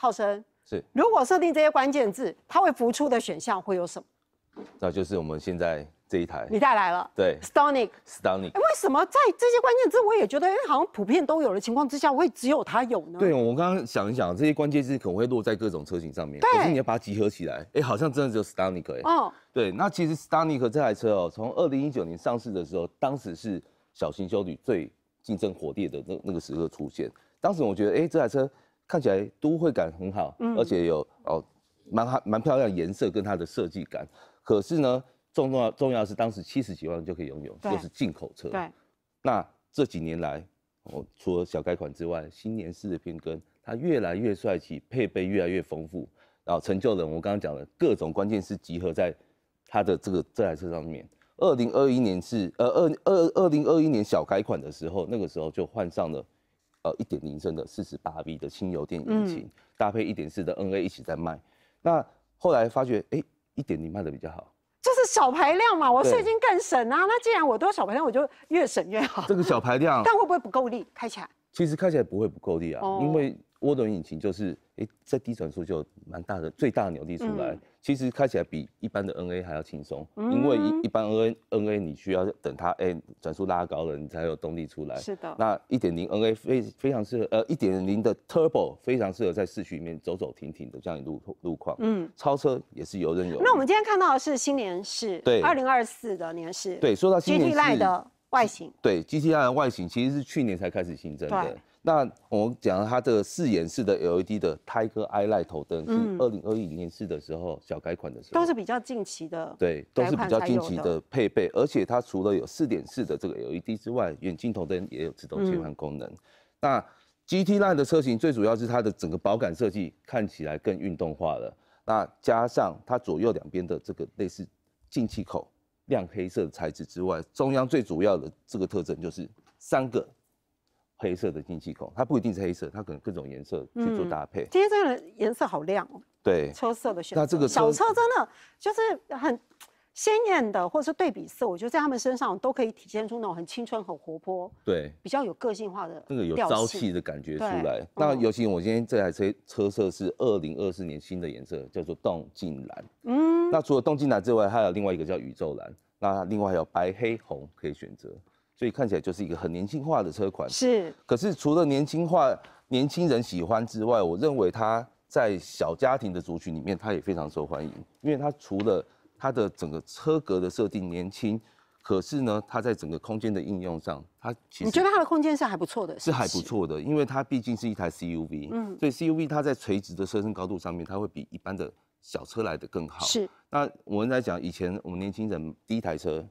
浩称是，如果设定这些关键字，它会浮出的选项会有什么？那就是我们现在这一台。你带来了？对，Stony。Stony。为什么在这些关键字，我也觉得哎，好像普遍都有的情况之下，会只有它有呢？对，我刚刚想一想，这些关键字可能会落在各种车型上面。对。可是你要把它集合起来，哎，好像真的只有 Stony。哎。哦。对，那其实 Stony 和这台车哦，从二零一九年上市的时候，当时是小型休旅最竞争火烈的那那个时刻出现。当时我觉得，哎，这台车。看起来都会感很好，嗯，而且有哦，蛮好蛮漂亮颜色跟它的设计感。可是呢，重重要重要是当时七十几万就可以拥有，就是进口车。对，那这几年来，哦，除了小改款之外，新年式的变更，它越来越帅气，配备越来越丰富，然后成就了我刚刚讲的各种关键是集合在它的这个这台车上面。二零二一年是呃二二二零二一年小改款的时候，那个时候就换上了。呃，一点零升的四十八 V 的轻油电引擎，搭配一点四的 NA 一起在卖，那后来发觉，哎，一点零卖的比较好，就是小排量嘛，我税金更省啊，那既然我都小排量，我就越省越好，这个小排量，但会不会不够力，开起来？其实开起来不会不够力啊，因为。涡轮引擎就是，哎，在低转速就蛮大的最大扭力出来，其实开起来比一般的 N A 还要轻松，因为一般 N A N A 你需要等它，哎，转速拉高了你才有动力出来。是的。那一点零 N A 非非常适合，呃，一点零的 Turbo 非常适合在市区里面走走停停的这样一路路况。嗯。超车也是游刃有余。那我们今天看到的是新年式，对，二零二四的年式。对，说到 G T I 的外形，对，G T I 的外形其实是去年才开始新增的。那我们讲它这个四眼式的 LED 的 e y I l i h e 头灯是二零二一年四的时候小改款的时候，都是比较近期的，对，都是比较近期的配备。而且它除了有四点式的这个 LED 之外，远近头灯也有自动切换功能。那 GT Line 的车型最主要是它的整个保感设计看起来更运动化了。那加上它左右两边的这个类似进气口亮黑色的材质之外，中央最主要的这个特征就是三个。黑色的进气口，它不一定是黑色，它可能各种颜色去做搭配。今天这个颜色好亮哦。对，车色的选择，那这个车真的就是很鲜艳的，或者是对比色，我觉得在他们身上都可以体现出那种很青春、很活泼。对，比较有个性化的那个有朝气的感觉出来。那尤其我今天这台车车色是二零二四年新的颜色，叫做动静蓝。嗯，那除了动静蓝之外，还有另外一个叫宇宙蓝，那另外还有白、黑、红可以选择。所以看起来就是一个很年轻化的车款，是。可是除了年轻化、年轻人喜欢之外，我认为它在小家庭的族群里面，它也非常受欢迎。因为它除了它的整个车格的设定年轻，可是呢，它在整个空间的应用上，它其实你觉得它的空间是还不错的，是还不错的，因为它毕竟是一台 C U V。嗯。所以 C U V，它在垂直的车身高度上面，它会比一般的小车来的更好。是。那我们在讲以前，我们年轻人第一台车。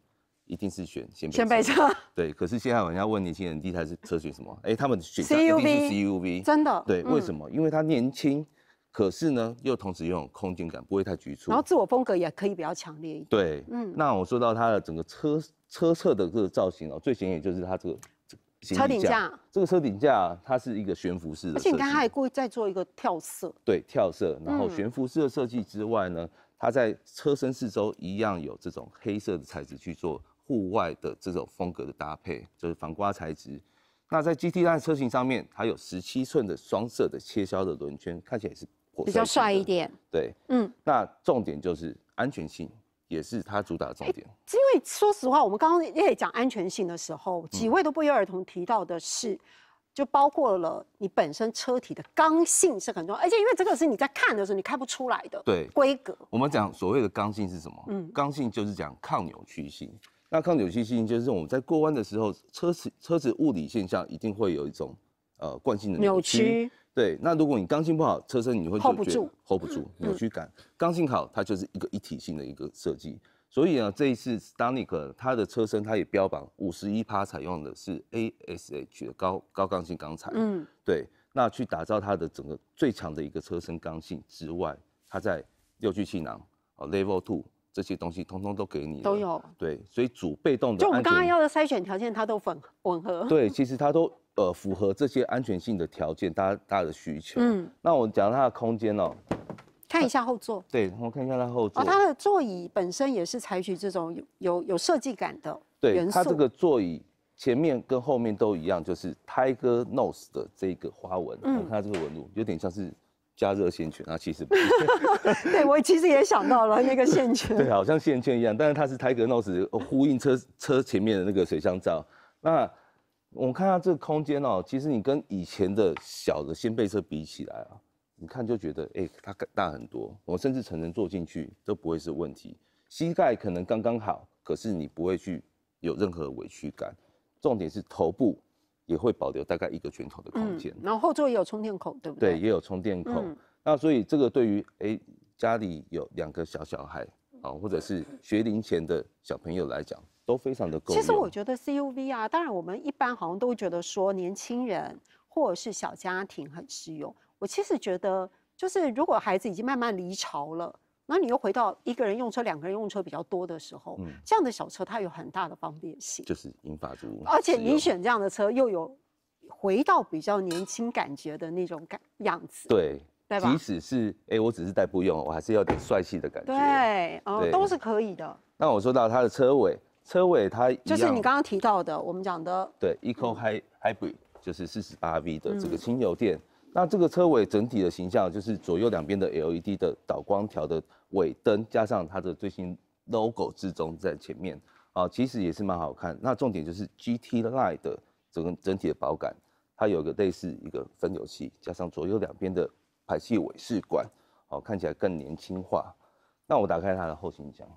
一定是选先选车，对。可是现在人家问年轻人第一台是车选什么？哎，他们选 C U V C U V 真的？对，为什么？因为他年轻，可是呢又同时拥有空间感，不会太局促。然后自我风格也可以比较强烈一点。对，嗯。那我说到它的整个车车侧的这个造型哦，最显眼就是它这个车顶架。这个车顶架它是一个悬浮式的而且你看它还故意再做一个跳色。对，跳色。然后悬浮式的设计之外呢，它在车身四周一样有这种黑色的材质去做。户外的这种风格的搭配，就是防刮材质。那在 GT3 车型上面，它有十七寸的双色的切削的轮圈，看起来也是比较帅一点。对，嗯。那重点就是安全性，也是它主打的重点。因为说实话，我们刚刚在讲安全性的时候，几位都不约而同提到的是，就包括了你本身车体的刚性是很重要。而且因为这个是你在看的时候，你看不出来的。对，规格。我们讲所谓的刚性是什么？嗯，刚性就是讲抗扭曲性。那抗扭曲性就是我们在过弯的时候，车子车子物理现象一定会有一种呃惯性的扭曲。对，那如果你刚性不好，车身你会 hold 不住，hold 不住扭曲感。刚性好，它就是一个一体性的一个设计。所以呢，这一次 s t a n i c 它的车身，它也标榜五十一趴采用的是 ASH 的高高刚性钢材。嗯，对，那去打造它的整个最强的一个车身刚性之外，它在六气囊，哦 Level Two。这些东西通通都给你，都有。对，所以主被动的，就我们刚刚要的筛选条件，它都吻吻合。对，其实它都呃符合这些安全性的条件，大家大家的需求。嗯。那我讲它的空间哦，看一下后座。对，我看一下它后座。哦，它的座椅本身也是采取这种有有有设计感的对，它这个座椅前面跟后面都一样，就是 Tiger Nose 的这个花纹，我看它这个纹路，有点像是。加热线圈啊，其实不是 对我其实也想到了那个线圈，对，好像线圈一样，但是它是 Tiger Nose 呼应车车前面的那个水箱罩。那我们看下这个空间哦，其实你跟以前的小的掀背车比起来啊，你看就觉得，哎，它大很多。我甚至成人坐进去都不会是问题，膝盖可能刚刚好，可是你不会去有任何委屈感。重点是头部。也会保留大概一个拳头的空间，然后后座也有充电口，对不对？对，也有充电口。那所以这个对于哎家里有两个小小孩啊，或者是学龄前的小朋友来讲，都非常的够其实我觉得 C U V 啊，当然我们一般好像都觉得说年轻人或者是小家庭很适用。我其实觉得就是如果孩子已经慢慢离巢了。那你又回到一个人用车、两个人用车比较多的时候，这样的小车它有很大的方便性。就是英法住。而且你选这样的车又有回到比较年轻感觉的那种感样子。对，对吧？即使是哎，我只是代步用，我还是要点帅气的感觉。对，哦，都是可以的。那我说到它的车尾，车尾它就是你刚刚提到的，我们讲的对，Eco Hybrid 就是四十八 V 的这个氢油电。那这个车尾整体的形象就是左右两边的 LED 的导光条的尾灯，加上它的最新 logo 之中在前面啊，其实也是蛮好看。那重点就是 GT Line 的整个整体的保感，它有个类似一个分流器，加上左右两边的排气尾试管，哦，看起来更年轻化。那我打开它的后行箱。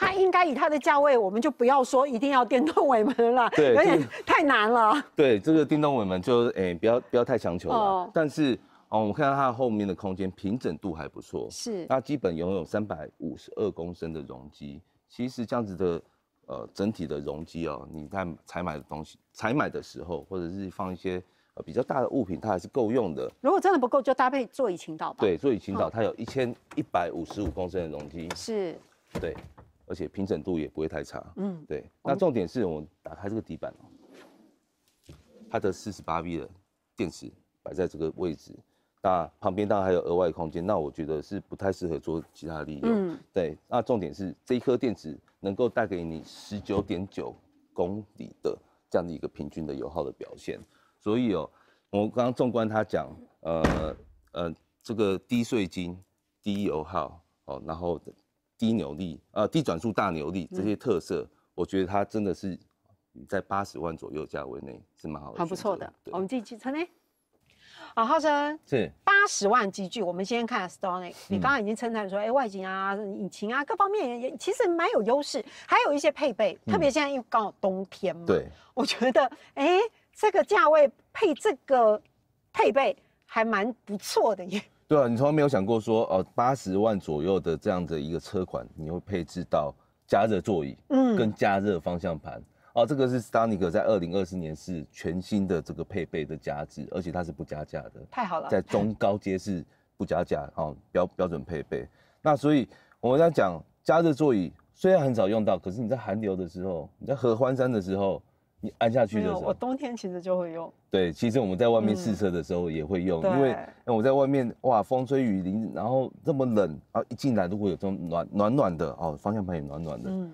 它应该以它的价位，我们就不要说一定要电动尾门了，有点太难了。对，这个电动尾门就诶，不要不要太强求了。但是哦，我们看到它后面的空间平整度还不错。是，它基本拥有三百五十二公升的容积。其实这样子的，呃，整体的容积哦，你在采买的东西，采买的时候或者是放一些比较大的物品，它还是够用的。如果真的不够，就搭配座椅倾倒。对，座椅倾倒它有一千一百五十五公升的容积。是，对。而且平整度也不会太差，嗯，对。那重点是我打开这个底板哦，它的四十八 V 的电池摆在这个位置，那旁边当然还有额外空间，那我觉得是不太适合做其他利用，嗯，对。那重点是这一颗电池能够带给你十九点九公里的这样的一个平均的油耗的表现，所以哦，我刚刚纵观他讲，呃呃，这个低税金、低油耗哦，然后。低扭力，呃，低转速大扭力这些特色，我觉得它真的是在八十万左右价位内是蛮好的，蛮不错的。我们继续称呢，啊，浩生是八十万级距，我们先看 Stony，你刚刚已经称赞说，哎，外形啊、引擎啊各方面也其实蛮有优势，还有一些配备，特别现在又刚好冬天嘛，对，我觉得哎，这个价位配这个配备还蛮不错的耶。对啊，你从来没有想过说，哦，八十万左右的这样的一个车款，你会配置到加热座椅，嗯，跟加热方向盘，哦，这个是 s t a n i c 在二零二四年是全新的这个配备的加值，而且它是不加价的，太好了，在中 高阶是不加价，哦标标准配备。那所以我们在讲加热座椅，虽然很少用到，可是你在寒流的时候，你在合欢山的时候。你按下去的时候，我冬天其实就会用。对，其实我们在外面试车的时候也会用，因为我在外面哇，风吹雨淋，然后这么冷啊，一进来如果有这种暖暖暖的哦，方向盘也暖暖的，嗯，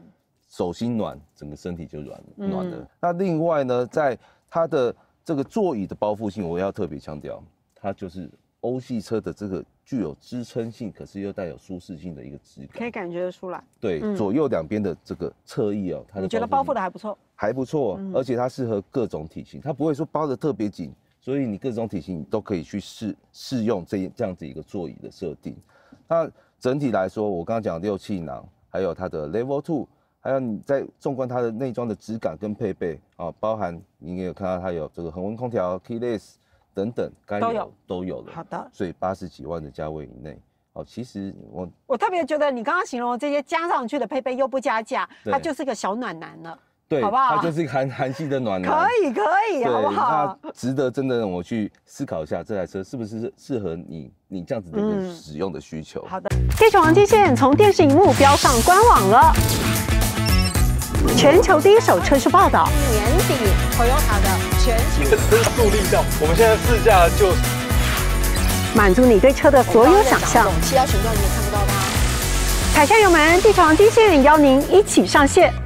手心暖，整个身体就暖了，暖的。那另外呢，在它的这个座椅的包覆性，我要特别强调，它就是欧系车的这个具有支撑性，可是又带有舒适性的一个质感，可以感觉得出来。对，左右两边的这个侧翼哦，它的你觉得包覆的还不错。还不错，而且它适合各种体型，它不会说包的特别紧，所以你各种体型你都可以去试试用这这样子一个座椅的设定。那整体来说，我刚刚讲六气囊，还有它的 Level Two，还有你在纵观它的内装的质感跟配备啊，包含你也有看到它有这个恒温空调、Keyless 等等，都有都有了。好的。所以八十几万的价位以内，哦，其实我我特别觉得你刚刚形容这些加上去的配备又不加价，它就是个小暖男了。好不好？它就是韩韩系的暖男，可以可以啊，好不好？值得真的让我去思考一下，这台车是不是适合你，你这样子的一个使用的需求？好的地球王机线从电视荧幕飙上官网了，全球第一手车市报道，年底会有它的全新。车速助力道。我们现在试驾就满足你对车的所有想象。其他片段你也看不到吗？踩下油门地球王机线邀您一起上线。